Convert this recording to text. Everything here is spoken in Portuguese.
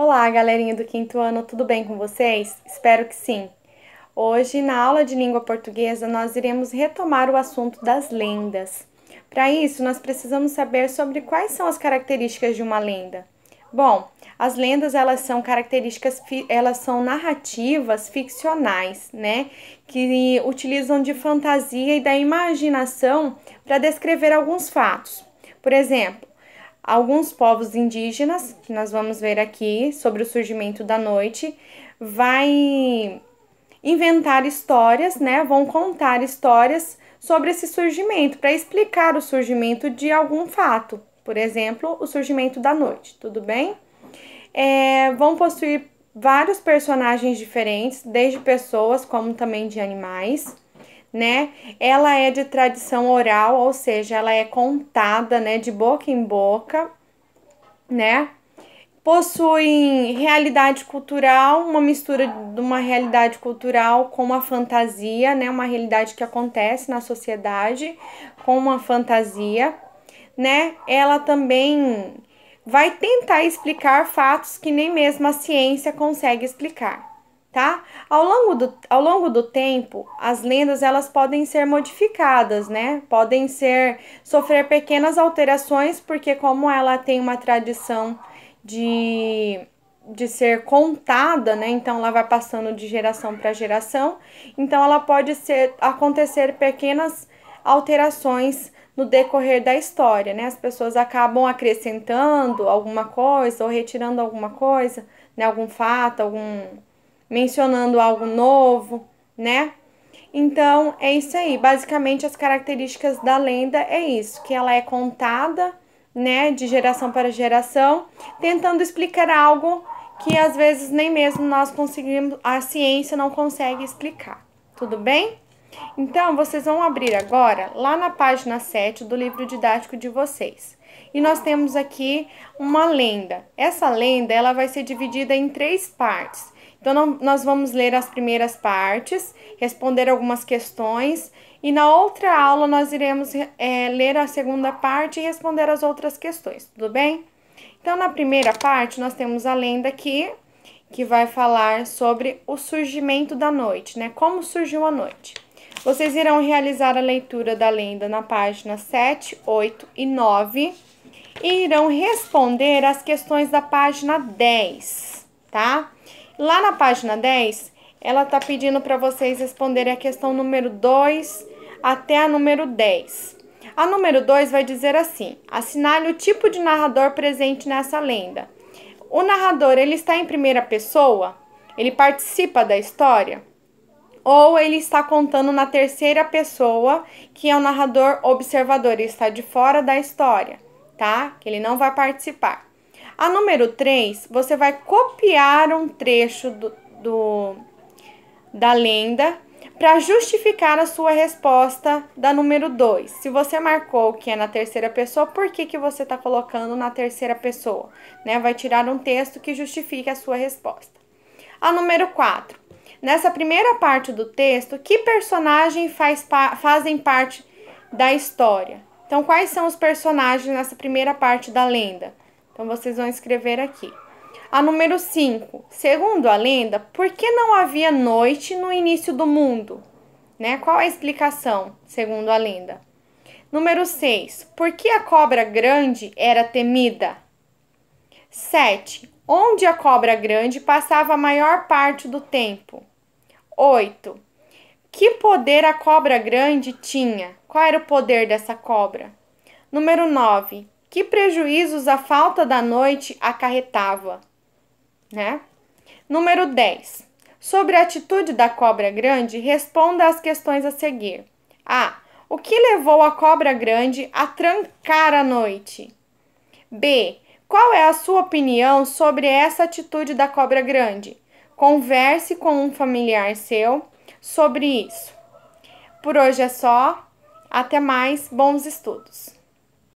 Olá, galerinha do quinto ano, tudo bem com vocês? Espero que sim. Hoje, na aula de língua portuguesa, nós iremos retomar o assunto das lendas. Para isso, nós precisamos saber sobre quais são as características de uma lenda. Bom, as lendas elas são características, elas são narrativas ficcionais, né? Que utilizam de fantasia e da imaginação para descrever alguns fatos. Por exemplo, alguns povos indígenas, que nós vamos ver aqui sobre o surgimento da noite, vai inventar histórias, né? Vão contar histórias sobre esse surgimento para explicar o surgimento de algum fato, por exemplo, o surgimento da noite, tudo bem? É, vão possuir vários personagens diferentes, desde pessoas como também de animais né? Ela é de tradição oral, ou seja, ela é contada, né, de boca em boca, né? Possuem realidade cultural, uma mistura de uma realidade cultural com uma fantasia, né? Uma realidade que acontece na sociedade com uma fantasia, né? Ela também vai tentar explicar fatos que nem mesmo a ciência consegue explicar tá? Ao longo do, ao longo do tempo, as lendas elas podem ser modificadas, né? Podem ser sofrer pequenas alterações porque como ela tem uma tradição de de ser contada, né? Então ela vai passando de geração para geração. Então ela pode ser acontecer pequenas alterações no decorrer da história, né? As pessoas acabam acrescentando alguma coisa ou retirando alguma coisa, né? Algum fato, algum mencionando algo novo, né? Então é isso aí. Basicamente as características da lenda é isso, que ela é contada, né, de geração para geração, tentando explicar algo que às vezes nem mesmo nós conseguimos, a ciência não consegue explicar. Tudo bem? Então, vocês vão abrir agora lá na página 7 do livro didático de vocês. E nós temos aqui uma lenda. Essa lenda, ela vai ser dividida em três partes. Então, nós vamos ler as primeiras partes, responder algumas questões e na outra aula nós iremos é, ler a segunda parte e responder as outras questões, tudo bem? Então, na primeira parte, nós temos a lenda aqui, que vai falar sobre o surgimento da noite, né? Como surgiu a noite. Vocês irão realizar a leitura da lenda na página 7, 8 e 9 e irão responder as questões da página 10, tá? Lá na página 10, ela está pedindo para vocês responderem a questão número 2 até a número 10. A número 2 vai dizer assim: assinale o tipo de narrador presente nessa lenda. O narrador, ele está em primeira pessoa? Ele participa da história? Ou ele está contando na terceira pessoa, que é o narrador observador, ele está de fora da história, tá? Que ele não vai participar. A número 3, você vai copiar um trecho do, do da lenda para justificar a sua resposta da número 2. Se você marcou que é na terceira pessoa, por que, que você está colocando na terceira pessoa? Né? Vai tirar um texto que justifique a sua resposta. A número 4. Nessa primeira parte do texto, que personagem faz pa fazem parte da história? Então, quais são os personagens nessa primeira parte da lenda? Então vocês vão escrever aqui. A número 5. Segundo a lenda, por que não havia noite no início do mundo? Né? Qual a explicação, segundo a lenda? Número 6. Por que a cobra grande era temida? 7. Onde a cobra grande passava a maior parte do tempo? 8. Que poder a cobra grande tinha? Qual era o poder dessa cobra? Número 9 que prejuízos a falta da noite acarretava, né? Número 10. Sobre a atitude da cobra grande, responda as questões a seguir. A. O que levou a cobra grande a trancar a noite? B. Qual é a sua opinião sobre essa atitude da cobra grande? Converse com um familiar seu sobre isso. Por hoje é só. Até mais. Bons estudos.